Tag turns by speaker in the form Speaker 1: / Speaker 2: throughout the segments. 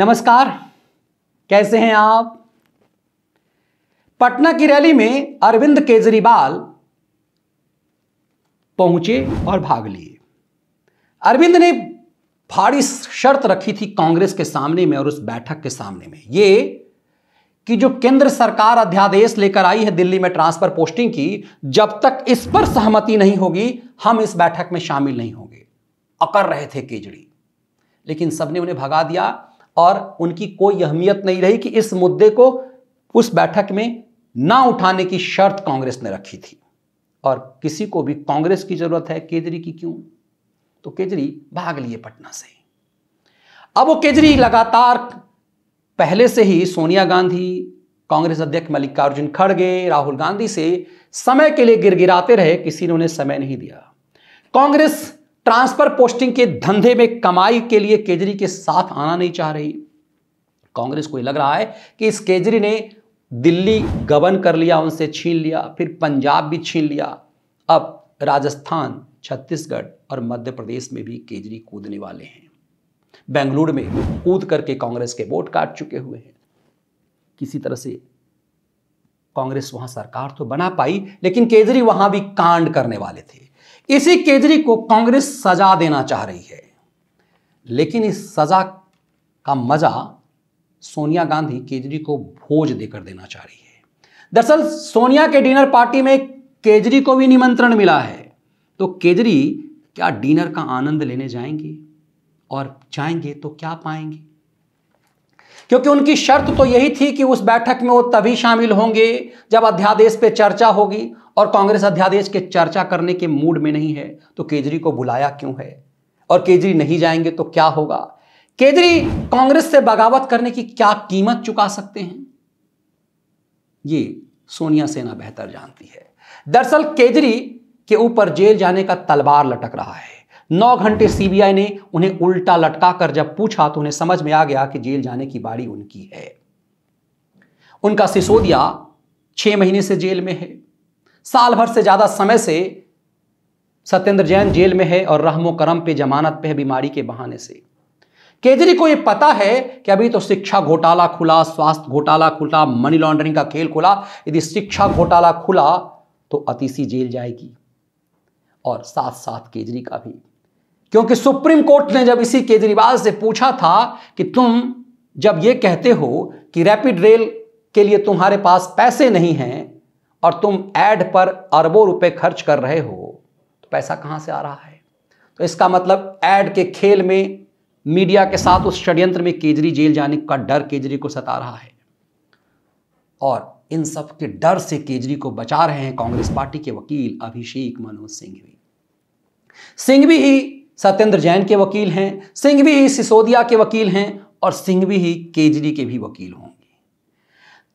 Speaker 1: नमस्कार कैसे हैं आप पटना की रैली में अरविंद केजरीवाल पहुंचे और भाग लिए अरविंद ने भारी शर्त रखी थी कांग्रेस के सामने में और उस बैठक के सामने में ये कि जो केंद्र सरकार अध्यादेश लेकर आई है दिल्ली में ट्रांसफर पोस्टिंग की जब तक इस पर सहमति नहीं होगी हम इस बैठक में शामिल नहीं होंगे अकर रहे थे केजरी लेकिन सबने उन्हें भगा दिया और उनकी कोई अहमियत नहीं रही कि इस मुद्दे को उस बैठक में ना उठाने की शर्त कांग्रेस ने रखी थी और किसी को भी कांग्रेस की जरूरत है केजरी की क्यों तो केजरी भाग लिए पटना से अब वो केजरी लगातार पहले से ही सोनिया गांधी कांग्रेस अध्यक्ष मल्लिकार्जुन खड़गे राहुल गांधी से समय के लिए गिरगिराते रहे किसी ने उन्हें समय नहीं दिया कांग्रेस ट्रांसफर पोस्टिंग के धंधे में कमाई के लिए केजरी के साथ आना नहीं चाह रही कांग्रेस को लग रहा है कि इस केजरी ने दिल्ली गबन कर लिया उनसे छीन लिया फिर पंजाब भी छीन लिया अब राजस्थान छत्तीसगढ़ और मध्य प्रदेश में भी केजरी कूदने वाले हैं बेंगलुरु में कूद करके कांग्रेस के वोट काट चुके हुए हैं किसी तरह से कांग्रेस वहां सरकार तो बना पाई लेकिन केजरी वहां भी कांड करने वाले थे इसी केजरी को कांग्रेस सजा देना चाह रही है लेकिन इस सजा का मजा सोनिया गांधी केजरी को भोज देकर देना चाह रही है दरअसल सोनिया के डिनर पार्टी में केजरी को भी निमंत्रण मिला है तो केजरी क्या डिनर का आनंद लेने जाएंगे और जाएंगे तो क्या पाएंगे क्योंकि उनकी शर्त तो यही थी कि उस बैठक में वो तभी शामिल होंगे जब अध्यादेश पे चर्चा होगी और कांग्रेस अध्यादेश के चर्चा करने के मूड में नहीं है तो केजरी को बुलाया क्यों है और केजरी नहीं जाएंगे तो क्या होगा केजरी कांग्रेस से बगावत करने की क्या कीमत चुका सकते हैं ये सोनिया सेना बेहतर जानती है दरअसल केजरी के ऊपर जेल जाने का तलवार लटक रहा है नौ घंटे सीबीआई ने उन्हें उल्टा लटका कर जब पूछा तो उन्हें समझ में आ गया कि जेल जाने की बारी उनकी है उनका सिसोदिया छह महीने से जेल में है साल भर से ज़्यादा समय से सत्येंद्र जैन जेल में है और रहमो करम पे जमानत पे है बीमारी के बहाने से केजरी को यह पता है कि अभी तो शिक्षा घोटाला खुला स्वास्थ्य घोटाला खुला मनी लॉन्ड्रिंग का खेल खुला यदि शिक्षा घोटाला खुला तो अतिशी जेल जाएगी और साथ साथ केजरी का भी क्योंकि सुप्रीम कोर्ट ने जब इसी केजरीवाल से पूछा था कि तुम जब ये कहते हो कि रैपिड रेल के लिए तुम्हारे पास पैसे नहीं हैं और तुम ऐड पर अरबों रुपए खर्च कर रहे हो तो पैसा कहां से आ रहा है तो इसका मतलब ऐड के खेल में मीडिया के साथ उस षड्यंत्र में केजरी जेल जाने का डर केजरी को सता रहा है और इन सब के डर से केजरी को बचा रहे हैं कांग्रेस पार्टी के वकील अभिषेक मनोज सिंघवी सिंघवी ही सत्येंद्र जैन के वकील हैं सिंघवी ही सिसोदिया के वकील हैं और सिंघवी ही केजरी के भी वकील होंगे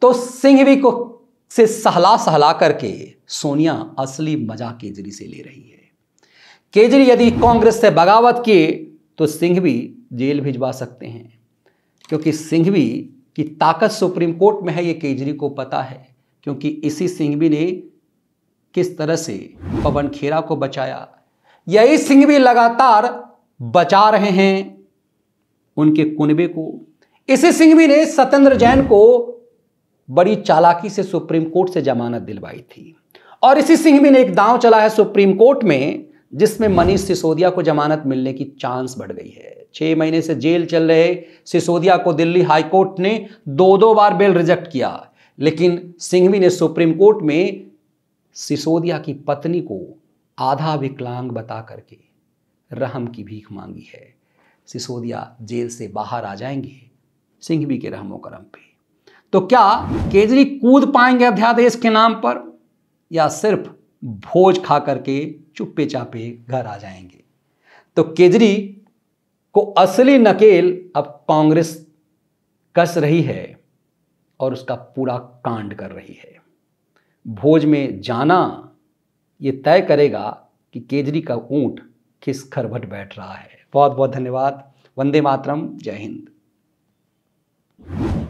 Speaker 1: तो सिंघवी को से सहला सहला करके सोनिया असली मजा केजरी से ले रही है केजरी यदि कांग्रेस से बगावत किए तो सिंह भी जेल भिजवा सकते हैं क्योंकि सिंघवी की ताकत सुप्रीम कोर्ट में है ये केजरी को पता है क्योंकि इसी सिंघवी ने किस तरह से पवन खेरा को बचाया यही सिंघवी लगातार बचा रहे हैं उनके कुनबे को इसी सिंघवी ने सत्येंद्र जैन को बड़ी चालाकी से सुप्रीम कोर्ट से जमानत दिलवाई थी और इसी सिंह ने एक दांव चला है सुप्रीम कोर्ट में जिसमें मनीष सिसोदिया को जमानत मिलने की चांस बढ़ गई है छह महीने से जेल चल रहे सिसोदिया को दिल्ली हाईकोर्ट ने दो दो बार बेल रिजेक्ट किया लेकिन सिंघवी ने सुप्रीम कोर्ट में सिसोदिया की पत्नी को आधा विकलांग बता करके रहम की भीख मांगी है सिसोदिया जेल से बाहर आ जाएंगे सिंघवी के रहमो करम पे तो क्या केजरी कूद पाएंगे अध्यादेश के नाम पर या सिर्फ भोज खा करके चुप्पे चापे घर आ जाएंगे तो केजरी को असली नकेल अब कांग्रेस कस रही है और उसका पूरा कांड कर रही है भोज में जाना ये तय करेगा कि केजरी का ऊंट किस खरबट बैठ रहा है बहुत बहुत धन्यवाद वंदे मातरम जय हिंद